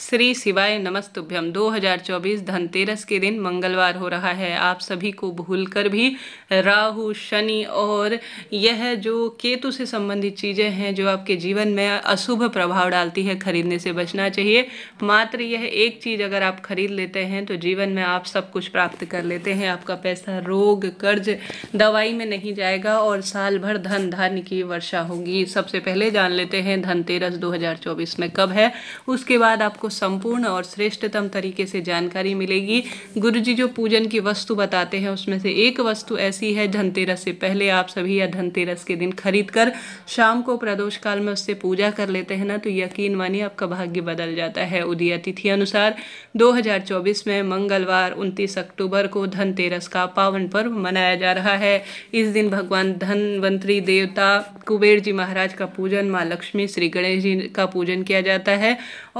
श्री शिवाय नमस्तुभ्यम 2024 धनतेरस के दिन मंगलवार हो रहा है आप सभी को भूलकर भी राहु शनि और यह जो केतु से संबंधित चीज़ें हैं जो आपके जीवन में अशुभ प्रभाव डालती है खरीदने से बचना चाहिए मात्र यह एक चीज़ अगर आप खरीद लेते हैं तो जीवन में आप सब कुछ प्राप्त कर लेते हैं आपका पैसा रोग कर्ज दवाई में नहीं जाएगा और साल भर धन धान्य की वर्षा होगी सबसे पहले जान लेते हैं धनतेरस दो में कब है उसके बाद आपको आपको संपूर्ण और श्रेष्ठतम तरीके से जानकारी मिलेगी गुरु जी जो पूजन की वस्तु बताते हैं उसमें से एक वस्तु ऐसी है धनतेरस से पहले आप सभी या धनतेरस के दिन खरीद कर शाम को प्रदोष काल में उससे पूजा कर लेते हैं ना तो यकीन मानिए आपका भाग्य बदल जाता है उदय तिथि अनुसार दो में मंगलवार उन्तीस अक्टूबर को धनतेरस का पावन पर्व मनाया जा रहा है इस दिन भगवान धनवंतरी देवता कुबेर जी महाराज का पूजन माँ लक्ष्मी श्री गणेश जी का पूजन किया जाता है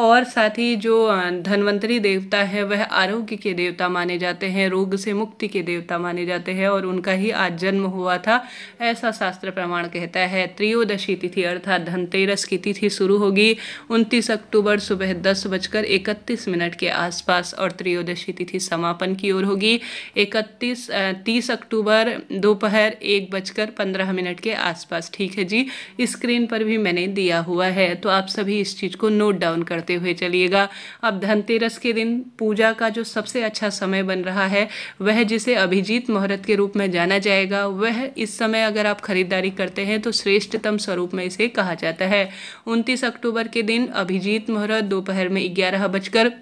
और साथ साथ ही जो धन्वंतरी देवता है वह आरोग्य के देवता माने जाते हैं रोग से मुक्ति के देवता माने जाते हैं और उनका ही आज जन्म हुआ था ऐसा शास्त्र प्रमाण कहता है त्रियोदशी तिथि अर्थात धनतेरस की तिथि शुरू होगी उनतीस अक्टूबर सुबह दस बजकर इकतीस मिनट के आसपास और त्रयोदशी तिथि समापन की ओर होगी इकतीस तीस अक्टूबर दोपहर एक बजकर पंद्रह मिनट के आसपास ठीक है जी स्क्रीन पर भी मैंने दिया हुआ है तो आप सभी इस चीज़ को नोट डाउन करते हुए चलिए कीजिएगा अब धनतेरस के दिन पूजा का जो सबसे अच्छा समय बन रहा है वह जिसे अभिजीत मुहूर्त के रूप में जाना जाएगा वह इस समय अगर आप खरीदारी करते हैं तो श्रेष्ठतम स्वरूप में इसे कहा जाता है उनतीस अक्टूबर के दिन अभिजीत मुहूर्त दोपहर में ग्यारह बजकर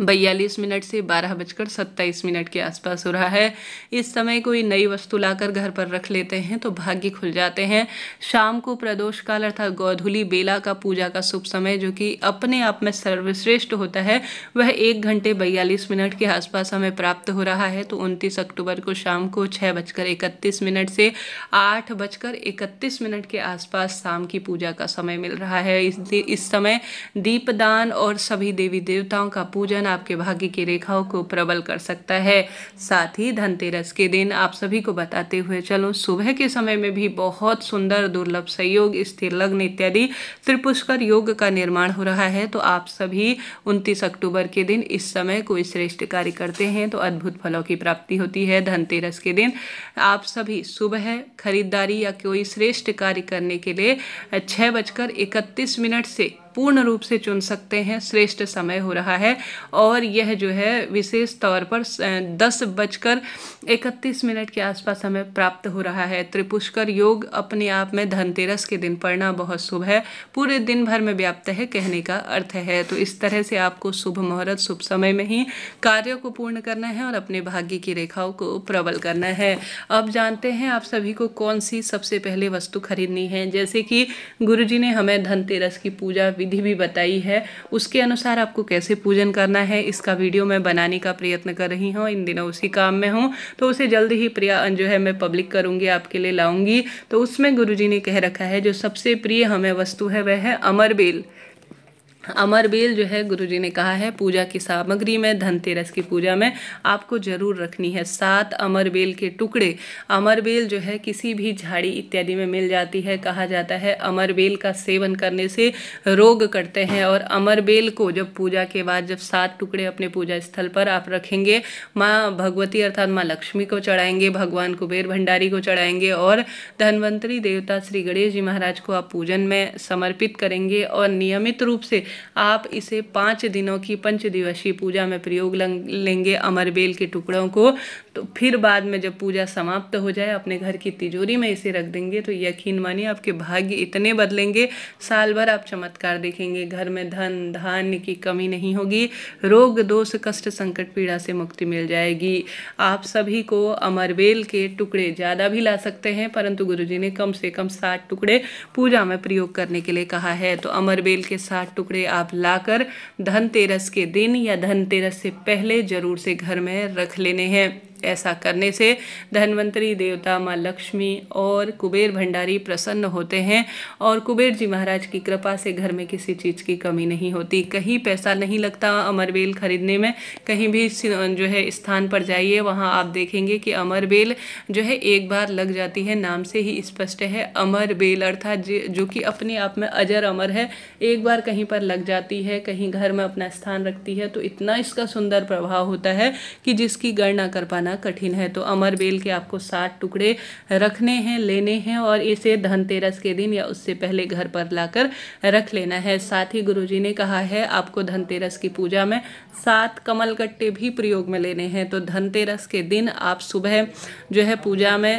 बयालीस मिनट से बारह बजकर सत्ताईस मिनट के आसपास हो रहा है इस समय कोई नई वस्तु लाकर घर पर रख लेते हैं तो भाग्य खुल जाते हैं शाम को प्रदोष काल अर्थात गौधुली बेला का पूजा का शुभ समय जो कि अपने आप में सर्वश्रेष्ठ होता है वह एक घंटे बयालीस मिनट के आसपास हमें प्राप्त हो रहा है तो उनतीस अक्टूबर को शाम को छः बजकर इकतीस मिनट से आठ बजकर इकतीस मिनट के आसपास शाम की पूजा का समय मिल रहा है इस इस समय दीपदान और सभी देवी देवताओं का पूजन परिवर्तन आपके भाग्य की रेखाओं को प्रबल कर सकता है साथ ही धनतेरस के दिन आप सभी को बताते हुए चलो सुबह के समय में भी बहुत सुंदर दुर्लभ संयोग स्थिर लग्न इत्यादि त्रिपुष्कर योग का निर्माण हो रहा है तो आप सभी उनतीस अक्टूबर के दिन इस समय कोई श्रेष्ठ कार्य करते हैं तो अद्भुत फलों की प्राप्ति होती है धनतेरस के दिन आप सभी सुबह खरीदारी या कोई श्रेष्ठ कार्य करने के लिए छः बजकर इकतीस मिनट से पूर्ण रूप से चुन सकते हैं श्रेष्ठ समय हो रहा है और यह जो है विशेष तौर पर दस बजकर इकतीस मिनट के आसपास हमें प्राप्त हो रहा है त्रिपुष्कर योग अपने आप में धनतेरस के दिन पढ़ना बहुत शुभ है पूरे दिन भर में व्याप्त है कहने का अर्थ है तो इस तरह से आपको शुभ मुहूर्त शुभ समय में ही कार्यों को पूर्ण करना है और अपने भाग्य की रेखाओं को प्रबल करना है अब जानते हैं आप सभी को कौन सी सबसे पहले वस्तु खरीदनी है जैसे कि गुरु जी ने हमें धनतेरस की पूजा विधि भी बताई है उसके अनुसार आपको कैसे पूजन करना है इसका वीडियो मैं बनाने का प्रयत्न कर रही हूँ इन दिनों उसी काम में हूँ तो उसे जल्द ही प्रिया जो है मैं पब्लिक करूँगी आपके लिए लाऊंगी तो उसमें गुरु ने कह रखा है जो सबसे प्रिय हमें वस्तु है वह है अमरबेल अमर बेल जो है गुरुजी ने कहा है पूजा की सामग्री में धनतेरस की पूजा में आपको जरूर रखनी है सात अमर बेल के टुकड़े अमर बेल जो है किसी भी झाड़ी इत्यादि में मिल जाती है कहा जाता है अमर बेल का सेवन करने से रोग कटते हैं और अमर बेल को जब पूजा के बाद जब सात टुकड़े अपने पूजा स्थल पर आप रखेंगे माँ भगवती अर्थात माँ लक्ष्मी को चढ़ाएंगे भगवान कुबेर भंडारी को चढ़ाएंगे और धनवंतरी देवता श्री गणेश जी महाराज को आप पूजन में समर्पित करेंगे और नियमित रूप से आप इसे पाँच दिनों की पंचदिवसीय पूजा में प्रयोग लेंगे अमरबेल के टुकड़ों को तो फिर बाद में जब पूजा समाप्त हो जाए अपने घर की तिजोरी में इसे रख देंगे तो यकीन मानिए आपके भाग्य इतने बदलेंगे साल भर आप चमत्कार देखेंगे घर में धन धान्य की कमी नहीं होगी रोग दोष कष्ट संकट पीड़ा से मुक्ति मिल जाएगी आप सभी को अमरबेल के टुकड़े ज़्यादा भी ला सकते हैं परंतु गुरु ने कम से कम साठ टुकड़े पूजा में प्रयोग करने के लिए कहा है तो अमरबेल के साठ टुकड़े आप लाकर धनतेरस के दिन या धनतेरस से पहले जरूर से घर में रख लेने हैं ऐसा करने से धनवंतरी देवता माँ लक्ष्मी और कुबेर भंडारी प्रसन्न होते हैं और कुबेर जी महाराज की कृपा से घर में किसी चीज़ की कमी नहीं होती कहीं पैसा नहीं लगता अमरबेल खरीदने में कहीं भी जो है स्थान पर जाइए वहाँ आप देखेंगे कि अमरबेल जो है एक बार लग जाती है नाम से ही स्पष्ट है अमर बेल अर्थात जो कि अपने आप में अजर अमर है एक बार कहीं पर लग जाती है कहीं घर में अपना स्थान रखती है तो इतना इसका सुंदर प्रभाव होता है कि जिसकी गणना कर पाना करना कठिन है तो अमर बेल के आपको सात टुकड़े रखने हैं लेने हैं और इसे धनतेरस के दिन या उससे पहले घर पर लाकर रख लेना है साथ ही गुरु ने कहा है आपको धनतेरस की पूजा में सात कमल कट्टे भी प्रयोग में लेने हैं तो धनतेरस के दिन आप सुबह जो है पूजा में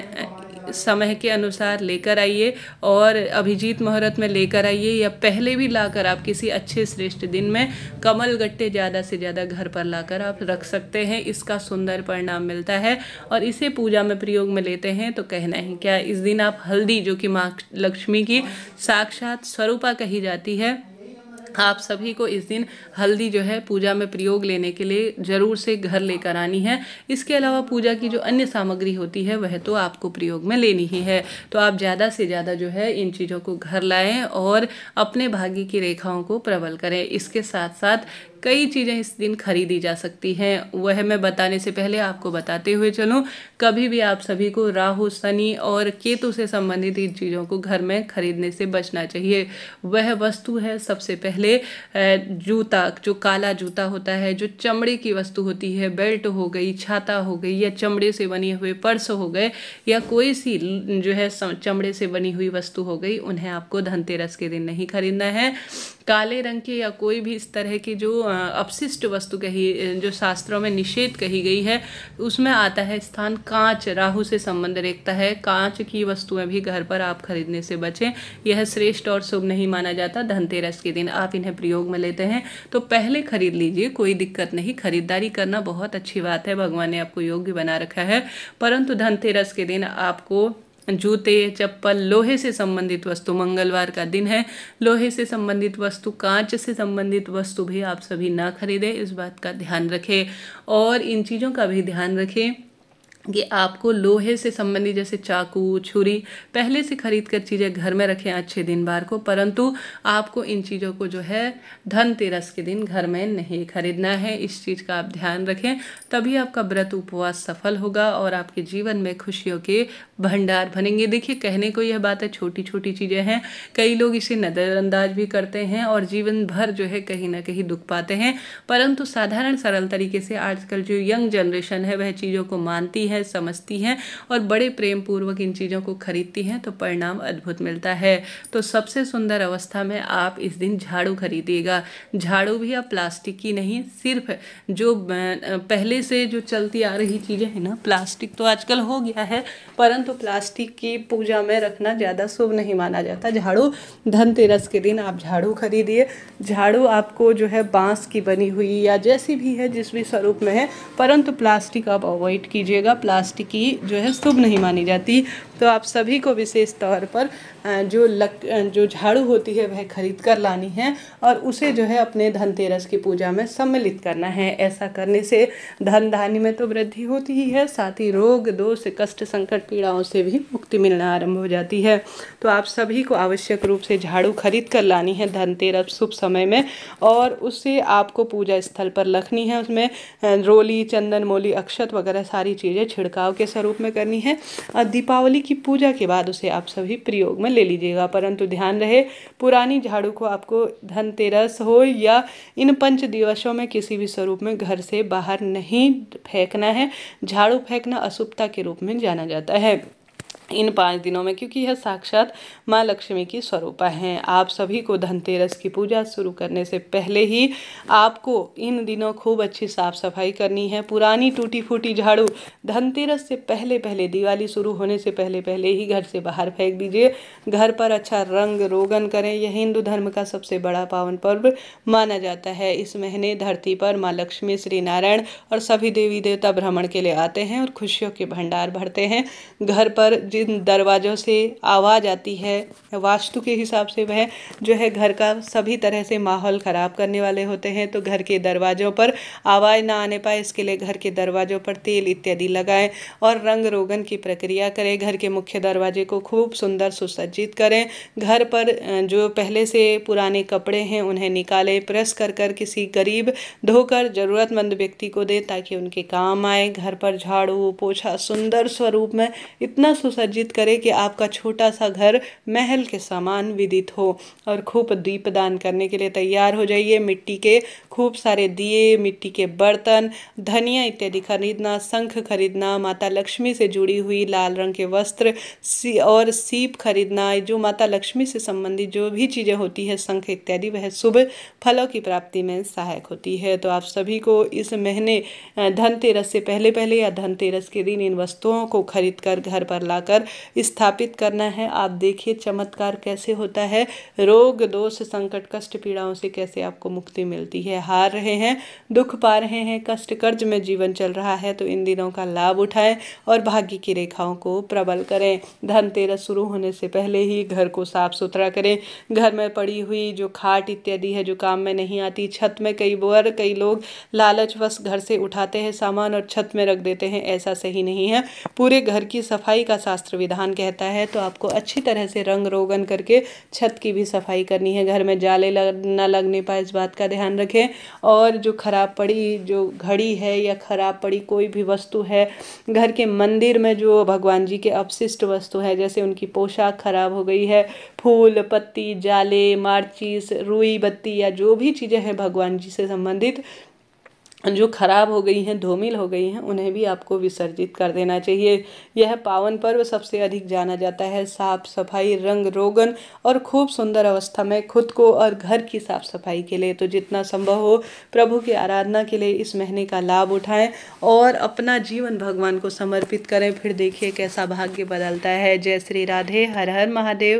समय के अनुसार लेकर आइए और अभिजीत मुहूर्त में लेकर आइए या पहले भी लाकर आप किसी अच्छे श्रेष्ठ दिन में कमल गट्टे ज़्यादा से ज़्यादा घर पर लाकर आप रख सकते हैं इसका सुंदर परिणाम मिलता मिलता है और इसे पूजा में प्रयोग में लेते हैं तो कहना ही क्या इस दिन आप हल्दी जो कि माँ लक्ष्मी की साक्षात स्वरूपा कही जाती है आप सभी को इस दिन हल्दी जो है पूजा में प्रयोग लेने के लिए ज़रूर से घर लेकर आनी है इसके अलावा पूजा की जो अन्य सामग्री होती है वह तो आपको प्रयोग में लेनी ही है तो आप ज़्यादा से ज़्यादा जो है इन चीज़ों को घर लाएं और अपने भाग्य की रेखाओं को प्रबल करें इसके साथ साथ कई चीज़ें इस दिन खरीदी जा सकती हैं वह मैं बताने से पहले आपको बताते हुए चलूँ कभी भी आप सभी को राहु शनि और केतु से संबंधित इन चीज़ों को घर में खरीदने से बचना चाहिए वह वस्तु है सबसे पहले जूता जो काला जूता होता है जो चमड़े की वस्तु होती है बेल्ट हो गई छाता हो गई या चमड़े से बने हुए पर्स हो गए या कोई सी जो है चमड़े से बनी हुई वस्तु हो गई उन्हें आपको धनतेरस के दिन नहीं खरीदना है काले रंग के या कोई भी इस तरह की जो अपशिष्ट वस्तु कही जो शास्त्रों में निषेध कही गई है उसमें आता है स्थान कांच राहु से संबंध रेखता है कांच की वस्तुएं भी घर पर आप खरीदने से बचें यह श्रेष्ठ और शुभ नहीं माना जाता धनतेरस के दिन आप इन्हें प्रयोग में लेते हैं तो पहले खरीद लीजिए कोई दिक्कत नहीं खरीदारी करना बहुत अच्छी बात है भगवान ने आपको योग्य बना रखा है परंतु धनतेरस के दिन आपको जूते चप्पल लोहे से संबंधित वस्तु मंगलवार का दिन है लोहे से संबंधित वस्तु कांच से संबंधित वस्तु भी आप सभी ना खरीदें इस बात का ध्यान रखें और इन चीज़ों का भी ध्यान रखें कि आपको लोहे से संबंधित जैसे चाकू छुरी पहले से खरीद कर चीज़ें घर में रखें अच्छे दिन बार को परंतु आपको इन चीज़ों को जो है धनतेरस के दिन घर में नहीं खरीदना है इस चीज़ का आप ध्यान रखें तभी आपका व्रत उपवास सफल होगा और आपके जीवन में खुशियों के भंडार बनेंगे देखिए कहने को यह बात है छोटी छोटी चीज़ें हैं कई लोग इसे नज़रअंदाज भी करते हैं और जीवन भर जो है कहीं ना कहीं दुख पाते हैं परंतु साधारण सरल तरीके से आजकल जो यंग जनरेशन है वह चीज़ों को मानती है है समझती हैं और बड़े प्रेम पूर्वक इन चीज़ों को खरीदती हैं तो परिणाम अद्भुत मिलता है तो सबसे सुंदर अवस्था में आप इस दिन झाड़ू खरीदिएगा झाड़ू भी अब प्लास्टिक की नहीं सिर्फ जो पहले से जो चलती आ रही चीज़ें हैं ना प्लास्टिक तो आजकल हो गया है परंतु प्लास्टिक की पूजा में रखना ज़्यादा शुभ नहीं माना जाता झाड़ू धनतेरस के दिन आप झाड़ू खरीदिए झाड़ू आपको जो है बांस की बनी हुई या जैसी भी है जिस भी स्वरूप में है परंतु प्लास्टिक आप अवॉइड कीजिएगा प्लास्टिक की जो है शुभ नहीं मानी जाती तो आप सभी को विशेष तौर पर जो लक जो झाड़ू होती है वह खरीद कर लानी है और उसे जो है अपने धनतेरस की पूजा में सम्मिलित करना है ऐसा करने से धन धान्य में तो वृद्धि होती ही है साथ ही रोग दोष कष्ट संकट पीड़ाओं से भी मुक्ति मिलना आरंभ हो जाती है तो आप सभी को आवश्यक रूप से झाड़ू खरीद कर लानी है धनतेरस शुभ समय में और उसे आपको पूजा स्थल पर रखनी है उसमें रोली चंदन मोली अक्षत वगैरह सारी चीज़ें छिड़काव के स्वरूप में करनी है और दीपावली की पूजा के बाद उसे आप सभी प्रयोग में ले लीजिएगा परंतु ध्यान रहे पुरानी झाड़ू को आपको धनतेरस हो या इन पंच दिवसों में किसी भी स्वरूप में घर से बाहर नहीं फेंकना है झाड़ू फेंकना अशुभता के रूप में जाना जाता है इन पाँच दिनों में क्योंकि यह साक्षात माँ लक्ष्मी की स्वरूपा हैं आप सभी को धनतेरस की पूजा शुरू करने से पहले ही आपको इन दिनों खूब अच्छी साफ सफाई करनी है पुरानी टूटी फूटी झाड़ू धनतेरस से पहले पहले दिवाली शुरू होने से पहले पहले ही घर से बाहर फेंक दीजिए घर पर अच्छा रंग रोगन करें यह हिंदू धर्म का सबसे बड़ा पावन पर्व माना जाता है इस महीने धरती पर माँ लक्ष्मी श्री नारायण और सभी देवी देवता भ्रमण के लिए आते हैं और खुशियों के भंडार भरते हैं घर पर जिन दरवाज़ों से आवाज़ आती है वास्तु के हिसाब से वह जो है घर का सभी तरह से माहौल ख़राब करने वाले होते हैं तो घर के दरवाज़ों पर आवाज़ ना आने पाए इसके लिए घर के दरवाज़ों पर तेल इत्यादि लगाएं और रंग रोगन की प्रक्रिया करें घर के मुख्य दरवाजे को खूब सुंदर सुसज्जित करें घर पर जो पहले से पुराने कपड़े हैं उन्हें निकालें प्रेस कर कर किसी गरीब धोकर ज़रूरतमंद व्यक्ति को दें ताकि उनके काम आए घर पर झाड़ू पोछा सुंदर स्वरूप में इतना सुसज्जित अर्जित करे कि आपका छोटा सा घर महल के समान विदित हो और खूब दीप दान करने के लिए तैयार हो जाइए मिट्टी के खूब सारे दिए मिट्टी के बर्तन धनिया इत्यादि खरीदना शंख खरीदना माता लक्ष्मी से जुड़ी हुई लाल रंग के वस्त्र सी और सीप खरीदना जो माता लक्ष्मी से संबंधित जो भी चीज़ें होती है शंख इत्यादि वह शुभ फलों की प्राप्ति में सहायक होती है तो आप सभी को इस महीने धनतेरस से पहले पहले या धनतेरस के दिन इन वस्तुओं को खरीद कर घर पर लाकर कर स्थापित करना है आप देखिए चमत्कार कैसे होता है रोग दोष संकट कष्ट पीड़ाओं से कैसे आपको मुक्ति मिलती है हार रहे हैं दुख पा रहे हैं कष्ट कर्ज में जीवन चल रहा है तो इन दिनों का लाभ उठाएं और भाग्य की रेखाओं को प्रबल करें धनतेरस शुरू होने से पहले ही घर को साफ सुथरा करें घर में पड़ी हुई जो खाट इत्यादि है जो काम में नहीं आती छत में कई बार कई लोग लालचवश घर से उठाते हैं सामान और छत में रख देते हैं ऐसा सही नहीं है पूरे घर की सफाई का शास्त्र शास्त्र विधान कहता है तो आपको अच्छी तरह से रंग रोगन करके छत की भी सफाई करनी है घर में जाले लग न लगने पाए इस बात का ध्यान रखें और जो खराब पड़ी जो घड़ी है या खराब पड़ी कोई भी वस्तु है घर के मंदिर में जो भगवान जी के अपशिष्ट वस्तु है जैसे उनकी पोशाक खराब हो गई है फूल पत्ती जाले मार्चिस रुई बत्ती या जो भी चीज़ें हैं भगवान जी से संबंधित जो खराब हो गई हैं धूमिल हो गई हैं उन्हें भी आपको विसर्जित कर देना चाहिए यह पावन पर्व सबसे अधिक जाना जाता है साफ सफाई रंग रोगन और खूब सुंदर अवस्था में खुद को और घर की साफ सफाई के लिए तो जितना संभव हो प्रभु की आराधना के लिए इस महीने का लाभ उठाएं और अपना जीवन भगवान को समर्पित करें फिर देखिए कैसा भाग्य बदलता है जय श्री राधे हर हर महादेव